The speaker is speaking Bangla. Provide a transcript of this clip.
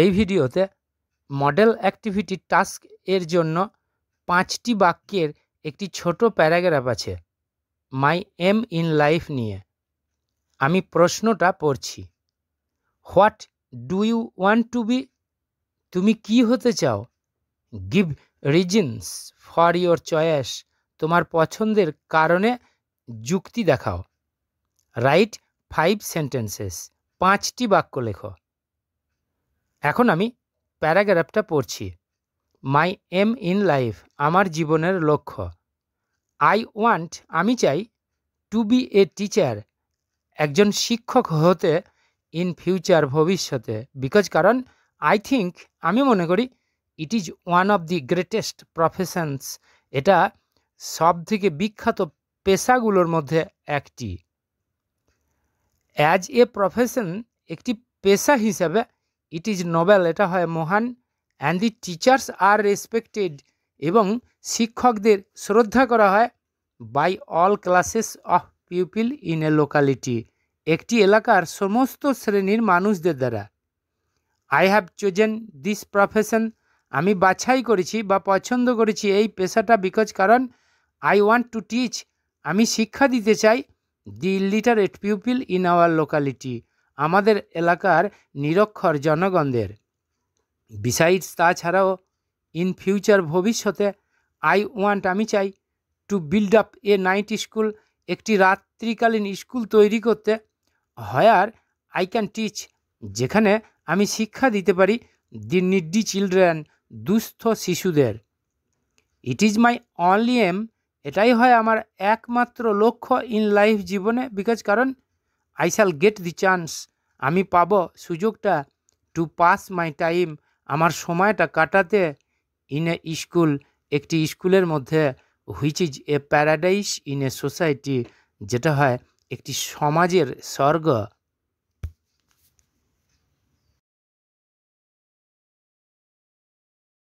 এই ভিডিওতে মডেল অ্যাক্টিভিটি টাস্ক এর জন্য পাঁচটি বাক্যের একটি ছোট প্যারাগ্রাফ আছে মাই এম ইন লাইফ নিয়ে আমি প্রশ্নটা পড়ছি what do you want to be তুমি কি হতে চাও give reasons for your choice তোমার পছন্দের কারণে যুক্তি দেখাও রাইট ফাইভ সেন্টেন্সেস পাঁচটি বাক্য লেখো এখন আমি প্যারাগ্রাফটা পড়ছি মাই এম ইন লাইফ আমার জীবনের লক্ষ্য আই ওয়ান্ট আমি চাই টু বি এ টিচার একজন শিক্ষক হতে ইন ফিউচার ভবিষ্যতে বিকজ কারণ আই থিঙ্ক আমি মনে করি it is one of the greatest professions এটা সব থেকে বিখ্যাত পেশাগুলোর মধ্যে একটি অ্যাজ এ প্রফেশন একটি পেশা হিসাবে ইট ইজ নোবেল এটা হয় মহান and the teachers are respected এবং শিক্ষকদের শ্রদ্ধা করা হয় by all classes of people in a locality একটি এলাকার সমস্ত শ্রেণীর মানুষদের দ্বারা I have chosen this profession আমি বাছাই করেছি বা পছন্দ করেছি এই পেশাটা বিকজ কারণ আই ওয়ান্ট টু টিচ আমি শিক্ষা দিতে চাই the literate people in our locality আমাদের এলাকার নিরক্ষর জনগণদের বিসাইডস তাছাড়াও ইন ফিউচার ভবিষ্যতে আই ওয়ান্ট আমি চাই to build up a night school একটি রাত্রিকালীন স্কুল তৈরি করতে হয়ার আই ক্যান টিচ যেখানে আমি শিক্ষা দিতে পারি দি নিডি চিলড্রেন দুস্থ শিশুদের it is my only aim এটাই হয় আমার একমাত্র লক্ষ্য ইন লাইফ জীবনে বিকজ কারণ I shall get the chance আমি পাব সুযোগটা টু পাস মাই টাইম আমার সময়টা কাটাতে ইন এ স্কুল একটি স্কুলের মধ্যে which is a paradise in a society যেটা হয় একটি সমাজের স্বর্গ